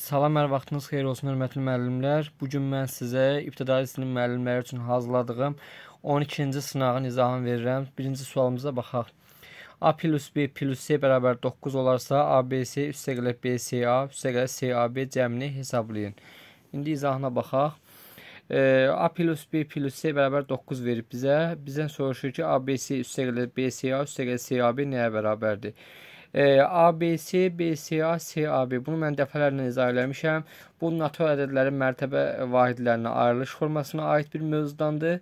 Salam, hər vaxtınız xeyir olsun, hörmətli müəllimlər. Bu gün mən sizə ibtidai sinif müəllimləri üçün hazırladığım 12-ci sınağın izahını verirəm. Birinci sualımıza baxaq. A plus B plus C bərabər 9 olarsa, ABC üstəqələ BCA, üstəqələ CAB cəmini hesablayın. İndi izahına baxaq. E, A plus B plus C bərabər 9 verib bizə. Bizdən soruşur ki, ABC üstəqələ BCA, üstəqələ CAB nəyə bərabərdir? E, ABC, BCA, CAB. Bunu mən dəfələrlə izah eləmişəm. Bu NATO ədədlərin mərtəbə vahidlərinə ayrılış formasına aid bir mövzudandır.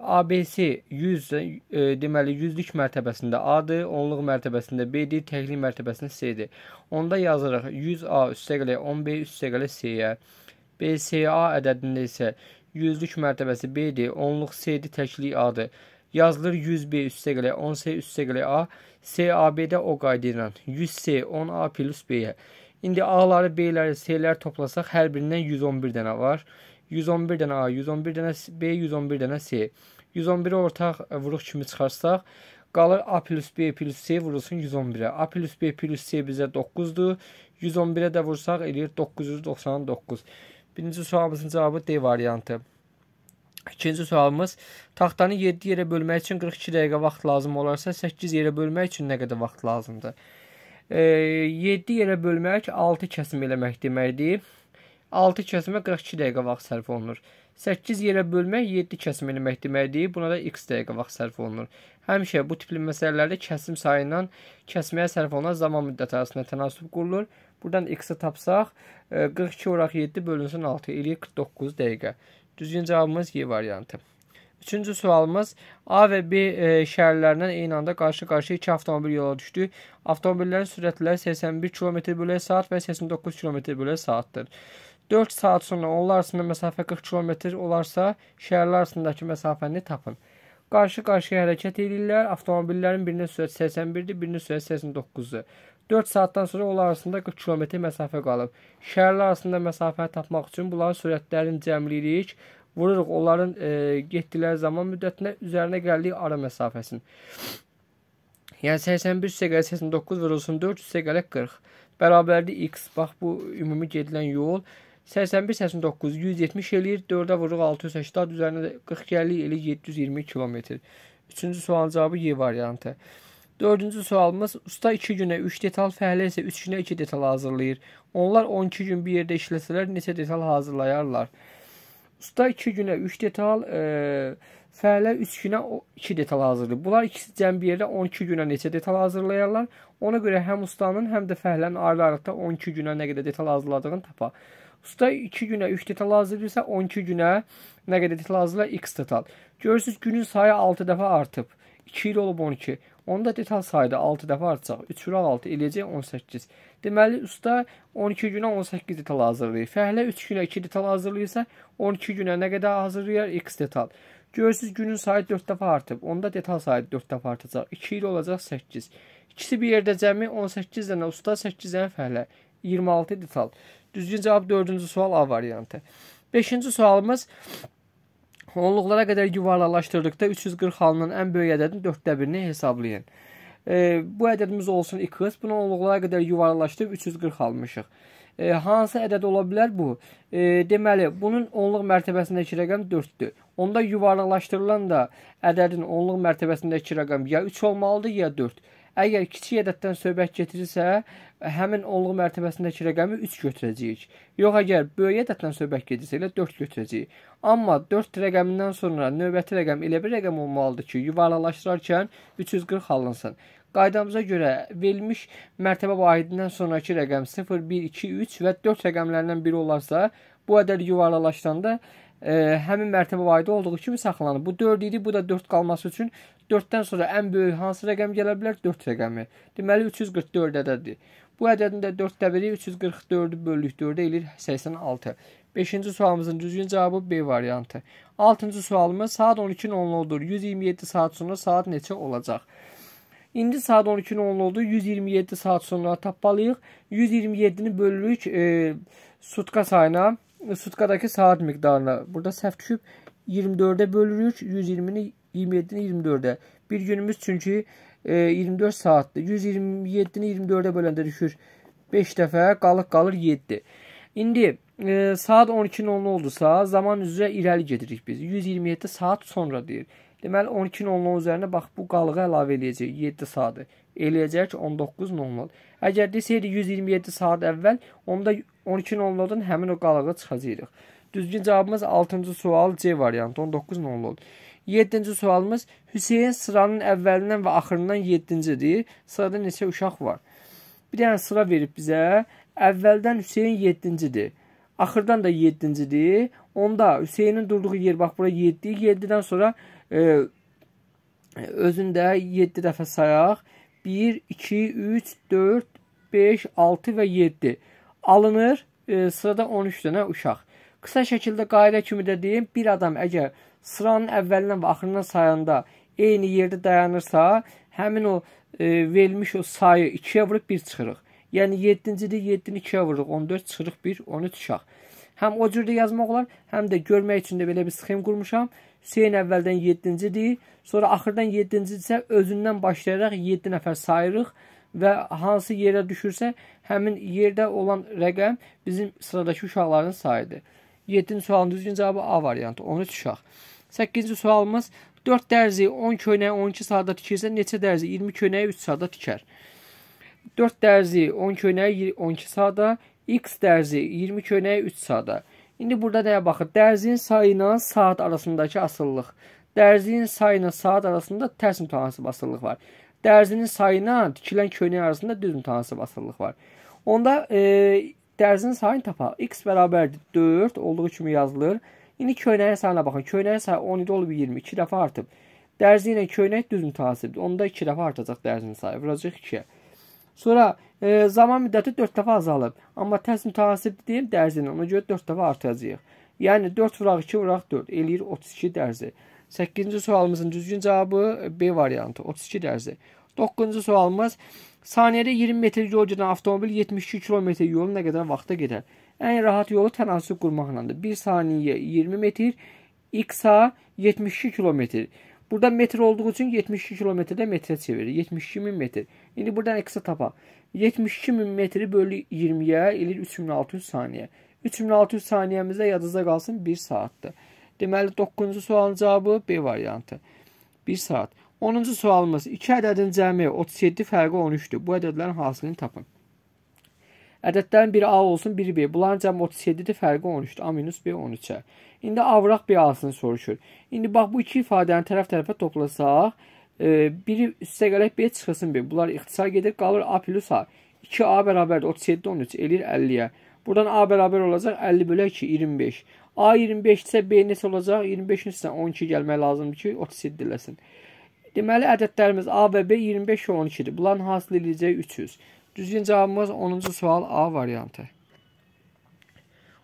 ABC 100 e, deməli 100-lük mərtəbəsində A-dır, 10-luq mərtəbəsində B-dir, təklik mərtəbəsində C-dir. Onda yazırıq 100A üstəgələ 10B üstəgələ C-yə. BCA ədədində isə 100-lük mərtəbəsi B-dir, 10-luq C-dir, təklik A-dır yazılır 100B üstə gələk 10S üstə gələk A. S AB-də o qayda ilə 100S 10A plus B-yə. İndi A-ları, B-ləri, C-ləri toplasaq hər birindən 111 dənə var. 111 dənə A, 111 dənə B, 111 dənə C. 111-i ortaq e, vuruq kimi çıxarsaq qalır A plus B plus C vurulsun 111-ə. A plus B plus C bizə 9-dur. 111-ə də vursaq eləyir 999. Birinci sualımızın cavabı D variantı. İkinci sualımız, taxtanı 7 yerə bölmək üçün 42 dəqiqə vaxt lazım olarsa, 8 yerə bölmək üçün nə qədər vaxt lazımdır? E, 7 yerə bölmək 6 kəsim eləmək deməkdir. 6 kəsimə 42 dəqiqə vaxt sərf olunur. 8 yerə bölmək 7 kəsim eləmək deməkdir. Buna da x dəqiqə vaxt sərf olunur. Həmişə bu tipli məsələlərdə kəsim sayından kəsməyə sərf olunan zaman müddəti arasında tənasüb qurulur. Buradan x-i tapsaq, 42 oraq 7 bölünsün 6 eləyir 49 dəqiqə. Düzgün cavabımız Y variantı. Üçüncü sualımız A və B e, şəhərlərindən eyni anda qarşı-qarşıya iki avtomobil yola düşdü. Avtomobillərin sürətləri 81 km/h və 89 km/h-dır. 4 saat sonra onlar arasında məsafə 40 km olarsa, şəhərlər arasındakı məsafəni tapın. Qarşı-qarşıya hərəkət edirlər. Avtomobillərin birinin sürəti 81-dir, birinin sürəti 89-dur. 4 saatdan sonra onlar arasında 40 kilometr məsafə qalıb. Şəhərlər arasında məsafəni tapmaq üçün bunların sürətlərini cəmləyirik, vururuq onların e, getdikləri zaman müddətinə üzərinə gəldiyi ara məsafəsini. Yəni 81 üstəgələ 89 vurulsun 4 üstəgələ 40. Bərabərdir x. Bax bu ümumi gedilən yol 81-89 170 eləyir. 4-ə vururuq 680 üzərinə 40 gəlir elə 720 km. Üçüncü sualın cavabı Y variantı. Dördüncü sualımız usta 2 günə 3 detal, fəhlə isə 3 günə 2 detal hazırlayır. Onlar 12 gün bir yerdə işləsələr neçə detal hazırlayarlar? Usta 2 günə 3 detal, e, fəhlə 3 günə 2 detal hazırlayır. Bunlar ikisi cəm bir yerdə 12 günə neçə detal hazırlayarlar? Ona görə həm ustanın, həm də fəhlənin aralıqda 12 günə nə qədər detal hazırladığını tapa. Usta 2 günə 3 detal hazırlayırsa 12 günə nə qədər detal hazırlar? X detal. Görürsüz günün sayı 6 dəfə artıb. 2 il olub 12. Onda detal sayda 6 dəfə artacaq. 3 vuraq 6 eləyəcək 18. Deməli, usta 12 günə 18 detal hazırlayır. Fəhlə 3 günə 2 detal hazırlayırsa, 12 günə nə qədər hazırlayar? X detal. Görürsüz, günün sayı 4 dəfə artıb. Onda detal sayı 4 dəfə artacaq. 2 ilə olacaq 8. İkisi bir yerdə cəmi 18 dənə usta, 8 dənə fəhlə. 26 detal. Düzgün cavab 4-cü sual A variantı. 5-ci sualımız Onluqlara qədər yuvarlalaşdırdıqda 340 halının ən böyük ədədin 4də birini hesablayın. E, bu ədədimiz olsun 2x, bunu onluqlara qədər yuvarlalaşdırıb 340 almışıq. E, hansı ədəd ola bilər bu? E, deməli, bunun onluq mərtəbəsindəki rəqəm 4-dür. Onda yuvarlalaşdırılan da ədədin onluq mərtəbəsindəki rəqəm ya 3 olmalıdır, ya 4. Əgər kiçik ədəddən söhbət getirirsə, həmin onluq mərtəbəsindəki rəqəmi 3 götürəcəyik. Yox, əgər böyük ədəddən söhbət gedirsə, elə 4 götürəcəyik. Amma 4 rəqəmindən sonra növbəti rəqəm elə bir rəqəm olmalıdır ki, yuvarlalaşdırarkən 340 alınsın. Qaydamıza görə verilmiş mərtəbə vahidindən sonrakı rəqəm 0, 1, 2, 3 və 4 rəqəmlərindən biri olarsa, bu ədəd yuvarlalaşdanda ə, həmin mərtəbə vayda olduğu kimi saxlanır. Bu 4 idi, bu da 4 qalması üçün 4-dən sonra ən böyük hansı rəqəm gələ bilər? 4 rəqəmi. Deməli 344 ədədir. Bu ədədin də 4-də biri 344-ü bölük 4-ə eləyir 86. 5-ci sualımızın düzgün cavabı B variantı. 6-cı sualımız saat 12:00-dur. 127 saat sonra saat neçə olacaq? İndi saat 12:00-dur. 127 saat sonra tapmalıyıq. 127-ni bölürük e, sutka sayına sutkadakı saat miqdarına burada səhv düşüb 24-ə bölürük. 120-ni 27-ni 24-ə. Bir günümüz çünki e, 24 saatdir. 127-ni 24-ə böləndə düşür 5 dəfə, qalıq qalır 7. İndi e, saat 12:10 oldusa, zaman üzrə irəli gedirik biz. 127 saat sonra deyir. Deməli 12:10 üzərinə bax bu qalığı əlavə eləyəcək 7 saatı. Eləyəcək 19:00. Əgər desəydi 127 saat əvvəl, onda 12 nollodan həmin o qalağa çıxacağıq. Düzgün cavabımız 6-cı sual C variantı 19 nollod. 7-ci sualımız Hüseyn sıranın əvvəlindən və axırından 7-cidir. Sırada neçə uşaq var? Bir dənə sıra verib bizə. Əvvəldən Hüseyn 7-cidir. Axırdan da 7-cidir. Onda Hüseynin durduğu yer bax bura 7-dir. 7-dən sonra e, özündə 7 dəfə sayaq. 1 2 3 4 5 6 və 7 alınır. E, sırada 13 dənə uşaq. Qısa şəkildə qayda kimi də deyim, bir adam əgər sıranın əvvəlindən və axırından sayanda eyni yerdə dayanırsa, həmin o e, verilmiş o sayı 2-yə vurub 1 çıxırıq. Yəni 7-cidir, 7-ni 2-yə vururuq, 14 çıxırıq 1, 13 uşaq. Həm o cürdə yazmaq olar, həm də görmək üçün də belə bir sxem qurmuşam. Seyin əvvəldən 7-cidir, sonra axırdan 7-cidirsə özündən başlayaraq 7 nəfər sayırıq və hansı yerə düşürsə, həmin yerdə olan rəqəm bizim sıradakı uşaqların sayıdır. 7-ci sualın düzgün cavabı A variantı 13 uşaq. 8-ci sualımız 4 dərzi 10 köynəyi 12 saatda tikirsə neçə dərzi 20 köynəyi 3 saatda tikər? 4 dərzi 10 köynəyi 12 saatda, x dərzi 20 köynəyi 3 saatda. İndi burada nəyə baxır? Dərzin sayı ilə saat arasındakı asıllıq. Dərzin sayı ilə saat arasında tərs mütənasib asıllıq var. Dərzinin sayına tikilən köynək arasında düz mütənasib asılılıq var. Onda e, dərzinin sayını tapaq. X bərabərdir 4 olduğu kimi yazılır. İndi köynəyin sayına baxın. Köynəyin sayı 17 olub 20. 2 dəfə artıb. Dərzi ilə köynək düz mütənasibdir. Onda 2 dəfə artacaq dərzinin sayı. Vuracaq 2-yə. Sonra e, zaman müddəti 4 dəfə azalıb. Amma tərs mütənasibdir deyim dərzi ilə. Ona görə 4 dəfə artacaq. Yəni 4 vuraq 2 vuraq 4 eləyir 32 dərzi. 8-ci sualımızın düzgün cavabı e, B variantı 32 dərsi. 9-cu sualımız saniyədə 20 metr yol gedən avtomobil 72 kilometr yolu nə qədər vaxta gedər? Ən rahat yolu tənasüb qurmaqlandır. 1 saniyə 20 metr, x-a 72 kilometr. Burada metr olduğu üçün 72 kilometrdə metrə çevirir. 72 min metr. İndi buradan x-i tapaq. 72 min metri bölü 20-yə eləyir 3600 saniyə. 3600 saniyəmizdə yadınızda qalsın 1 saatdır. Deməli, 9-cu sualın cavabı B variantı. 1 saat. 10-cu sualımız 2 ədədin cəmi 37 fərqi 13-dür. Bu ədədlərin hansını tapın? Ədədlərin biri A olsun, biri B. Bunların cəmi 37-dir, fərqi 13-dür. A minus B 13-ə. İndi A vuraq B A-sını soruşur. İndi bax bu iki ifadəni tərəf-tərəfə toplasaq, e, biri üstə gələk B çıxılsın B. Bunlar ixtisar gedir, qalır A plus A. 2A bərabərdir 37 13 eləyir 50-yə. Buradan A bərabər olacaq 50 bölü 2, 25. A 25 isə B neçə olacaq? 25-in üstünə 12 gəlmək lazımdır ki, 37 diləsin. Deməli, ədədlərimiz A və B 25 və 12-dir. Bunların hasil edəcək 300. Düzgün cavabımız 10-cu sual A variantı.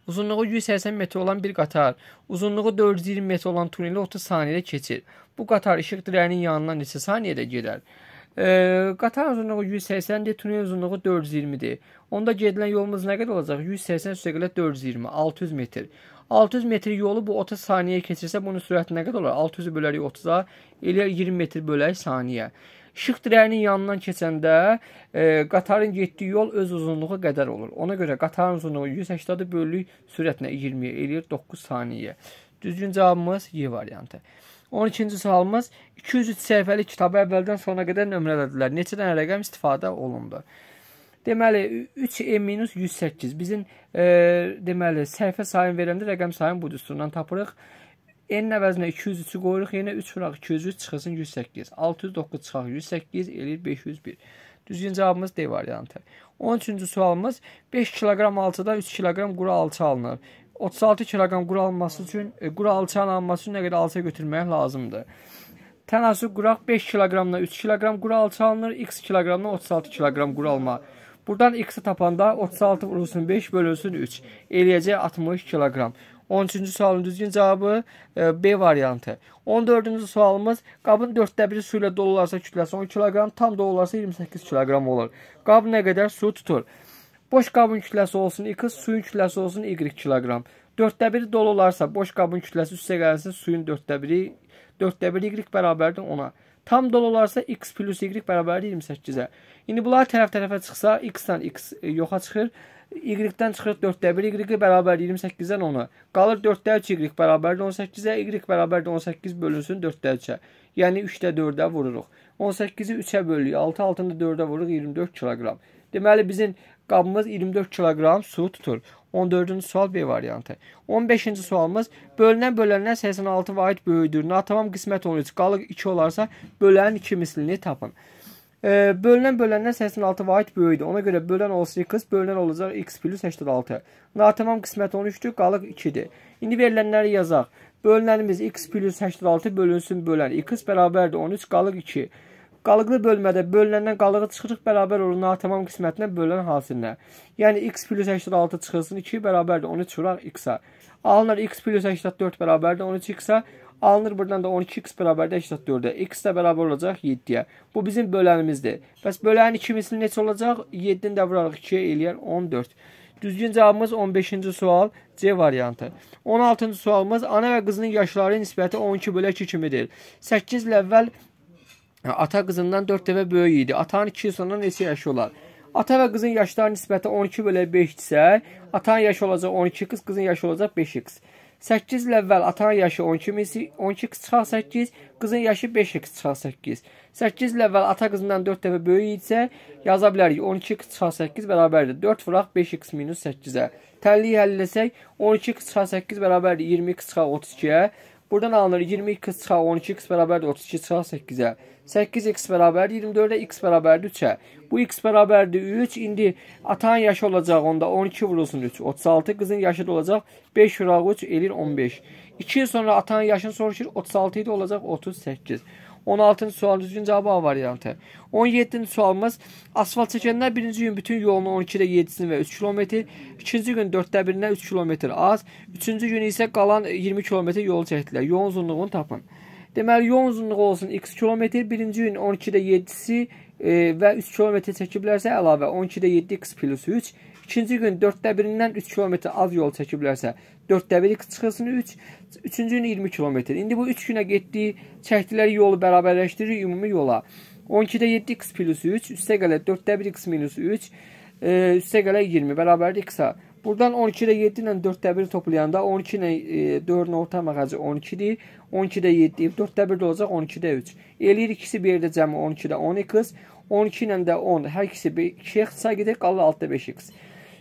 Uzunluğu 180 metr olan bir qatar, uzunluğu 420 metr olan tuneli 30 saniyədə keçir. Bu qatar işıq dirəyinin yanından neçə saniyədə gedər? E, qatar uzunluğu 180-dir, tunel uzunluğu 420-dir. Onda gedilən yolumuz nə qədər olacaq? 180 üstəqələ 420, 600 metr. 600 metr yolu bu 30 saniyəyə keçirsə, bunun sürəti nə qədər olar? 600 bölərik 30-a, elə 20 metr bölək saniyə. Işıq dirəyinin yanından keçəndə e, qatarın getdiyi yol öz uzunluğu qədər olur. Ona görə qatarın uzunluğu 180-ı bölük sürətlə 20 eləyir 9 saniyə. Düzgün cavabımız Y variantı. 12-ci sualımız 203 səhifəlik kitabı əvvəldən sona qədər nömrələdilər. Neçədən rəqəm istifadə olundu? Deməli 3e-108 bizim e, deməli səhifə sayını verəndə rəqəm sayını bu düsturundan tapırıq. N əvəzinə 203-ü qoyuruq, yenə 3 vuraq 203 çıxsın 108. 609 çıxaq 108 eləyir 501. Düzgün cavabımız D variantı. 13-cü sualımız 5 kiloqram alçadan 3 kiloqram quru alça alınır. 36 kiloqram quru alması üçün, e, quru alçağın alması üçün nə qədər alça götürmək lazımdır. Tənasüb quraq 5 kiloqramla 3 kiloqram quru alça alınır, x kiloqramla 36 kiloqram quru alma. Buradan x-i tapanda 36 vurulsun 5 bölünsün 3. Eləyəcək 60 kiloqram. 13-cü sualın düzgün cavabı e, B variantı. 14-cü sualımız qabın 4də 1 su ilə dolu olarsa kütləsi 10 kiloqram, tam dolu olarsa 28 kiloqram olur. Qab nə qədər su tutur? Boş qabın kütləsi olsun x, suyun kütləsi olsun y kiloqram. 4-də 1 dolu olarsa, boş qabın kütləsi üstə gəlsin, suyun 4-də 1-i, 4-də 1 y bərabərdir 10-a. Tam dolu olarsa x plus y bərabərdir 28-ə. İndi bunlar tərəf-tərəfə çıxsa, x-dən x e, yoxa çıxır, y-dən çıxır 4-də 1 y bərabər 28-dən 10-a. Qalır 4-də 3 y bərabərdir 18-ə, y bərabərdir 18 bölünsün 4-də 3-ə. Yəni 3-də 4-ə vururuq. 18-i 3-ə bölürük, 6 altını 4-ə vururuq 24 kiloqram. Deməli bizim Qabımız 24 kiloqram su tutur. 14-cü sual B variantı. 15-ci sualımız bölünən böləndən 86 vahid böyüdür. Natamam qismət 13. Qalıq 2 olarsa bölənin 2 mislini tapın. E, bölünən böləndən 86 vahid böyüdür. Ona görə bölən olsun x, bölünən olacaq x plus 86. Natamam qismət 13-dür, qalıq 2-dir. İndi verilənləri yazaq. Bölünənimiz x plus 86 bölünsün bölən. x bərabərdir 13, qalıq 2. Qalıqlı bölmədə bölünəndən qalığı çıxırıq bərabər olur natamam qismətinə bölünən hasilinə. Yəni x plus 86 çıxılsın 2 bərabərdir 13 vuraq x-a. Alınır x plus 84 bərabərdir 13 x-a. Alınır buradan da 12x bərabərdir 84-ə. X də bərabər olacaq 7-yə. Bu bizim bölənimizdir. Bəs bölənin 2 misli necə olacaq? 7-ni də vurarıq 2 eləyər 14. Düzgün cavabımız 15-ci sual C variantı. 16-cı sualımız ana və qızının yaşları nisbəti 12 bölək 2 kimidir. 8 il əvvəl Ata qızından 4 dəfə böyük idi. Atanın 2 il sonra neçə yaşı olar? Ata və qızın yaşları nisbəti 12 bölə 5-dirsə, atanın yaşı olacaq 12x, qızın yaşı olacaq 5x. 8 il əvvəl atanın yaşı 12 12x çıxar 8, qızın yaşı 5x çıxar 8. 8 il əvvəl ata qızından 4 dəfə böyük idisə, yaza bilərik 12x çıxar 8 bərabərdir 4 vuraq 5x minus 8-ə. Təlliyi həll etsək 12x çıxar 8 bərabərdir 20x çıxar 32-yə. Buradan alınır 20x çıxaq 12x bərabərdir 32 çıxaq 8-ə. 8x bərabərdir 24-ə, x bərabərdir 3-ə. Bu x bərabərdir 3. İndi atan yaşı olacaq onda 12 vurulsun 3. 36 qızın yaşı da olacaq 5 vuraq 3 eləyir 15. 2 il sonra atan yaşını soruşur 36 idi olacaq 38. 16-cı sual düzgün cavabı A variantı. 17-ci sualımız asfalt çəkənlər birinci gün bütün yolunu 12-də 7-sini və 3 kilometr, ikinci gün 4-də 1-nə 3 kilometr az, üçüncü gün isə qalan 20 kilometr yol çəkdilər. Yolun uzunluğunu tapın. Deməli yol uzunluğu olsun x kilometr, birinci gün 12-də 7-si e, və 3 kilometr çəkiblərsə əlavə 12-də 7 x plus 3 İkinci gün dörddə birindən 3 kilometr az yol çəkiblərsə, dörddə biri çıxılsın 3, üç, üçüncü gün 20 kilometr. İndi bu 3 günə getdiyi, çəkdikləri yolu bərabərləşdirir ümumi yola. 12-də 7x plus 3, üstə qələ 4-də 1x minus 3, e, üstə qələ 20 bərabərdir x-a. Buradan 12-də 7 ilə 4-də 1 toplayanda 12 ilə e, 4-ün orta mağacı 12-dir. 12-də 7, 4-də 1 də olacaq 12-də 3. Eləyir ikisi bir yerdə cəmi 12-də 10x, 12 ilə də 10, hər ikisi 2-yə xısa gedir, qalır 6-da 5x.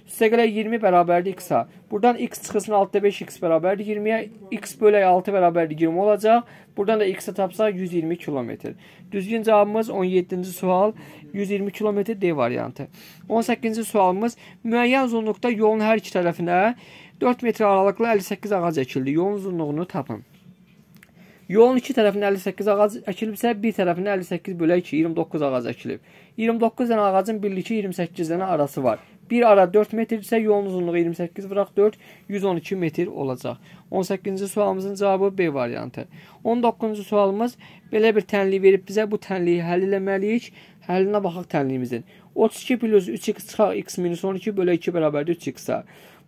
Sizə görə 20 bərabərdir x-a. Buradan x çıxısın 6-da 5x bərabərdir 20-yə. x bölək 6 bərabərdir 20 olacaq. Buradan da x-i tapsaq 120 kilometr. Düzgün cavabımız 17-ci sual 120 kilometr D variantı. 18-ci sualımız müəyyən uzunluqda yolun hər iki tərəfinə 4 metr aralıqla 58 ağac əkildi. Yolun uzunluğunu tapın. Yolun iki tərəfinə 58 ağac əkilibsə, bir tərəfinə 58 bölək 2, 29 ağac əkilib. 29 dənə ağacın birlikdə 28 dənə arası var. Bir ara 4 metr isə yolun uzunluğu 28 vıraq 4 112 metr olacaq. 18-ci sualımızın cavabı B variantı. 19-cu sualımız belə bir tənliyi verib bizə bu tənliyi həll eləməliyik. Həllinə baxaq tənliyimizin. 32 plus 3x çıxaq x minus 12 bölü 2 bərabərdir 3x-a.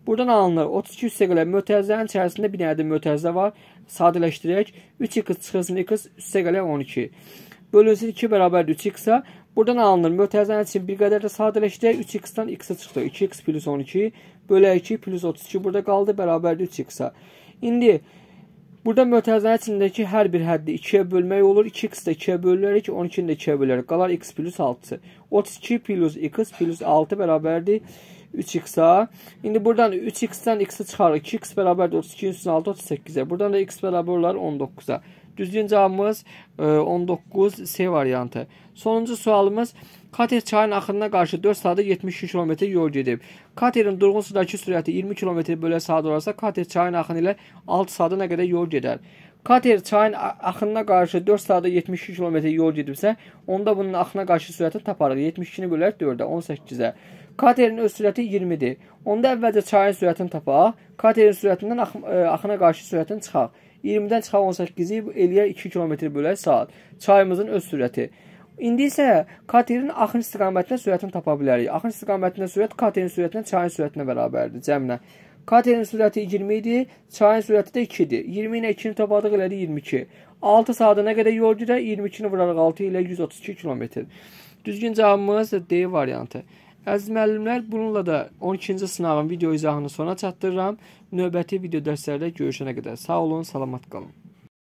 Buradan alınır. 32 üstə qədər mötərizənin içərisində bir nədir mötərizə var. Sadələşdirək. 3x çıxılsın x üstə qədər 12. Bölünsün 2 bərabərdir 3x-a. Buradan alınır. Mötərizənin için bir qədərdə sadələşdirək. 3x-dən x-ə çıxdı. 2x plus 12 bölə 2 plus 32 burada qaldı. Bərabərdir 3x-ə. İndi burada mötərizənin içindəki hər bir həddi 2-yə bölmək olur. 2x də 2-yə bölünərək 12-ni də 2-yə bölərək. Qalar x plus 6. 32 plus x plus 6 bərabərdir 3x-a. İndi buradan 3x-dən x-i çıxarıq. 2x bərabərdir 32-nin üstünə 6 38-ə. Buradan da x bərabər olar 19-a. Düzgün cavabımız 19 e, C variantı. Sonuncu sualımız Kater çayın axırına qarşı 4 saatda 72 km yol gedib. Katerin durğun sudakı sürəti 20 km bölə saat olarsa, Kater çayın axını ilə 6 saata nə qədər yol gedər? Kater çayın axınına qarşı 4 saatda 72 km yol gedibsə, onda bunun axına qarşı sürətini taparıq. 72-ni bölək 4-ə, 18-ə. Katerin öz sürəti 20-dir. Onda əvvəlcə çayın sürətini tapaq. Katerin sürətindən ax ə, e, axına qarşı sürətini çıxaq. 20-dən çıxan 18-i eləyə 2 km bölək saat. Çayımızın öz sürəti. İndi isə katerin axın istiqamətinə sürətini tapa bilərik. Axın istiqamətinə sürət katerin sürətinə çayın sürətinə bərabərdir cəmlə. Katerin sürəti 20 idi, çayın sürəti də 2 idi. 20 ilə 2-ni topadıq elədi 22. 6 saata nə qədər yol gedə 22-ni vuraraq 6 ilə 132 km. Düzgün cavabımız D variantı. Əziz müəllimlər, bununla da 12-ci sınağın video izahını sona çatdırıram. Növbəti video dərslərdə görüşənə qədər sağ olun, salamat qalın.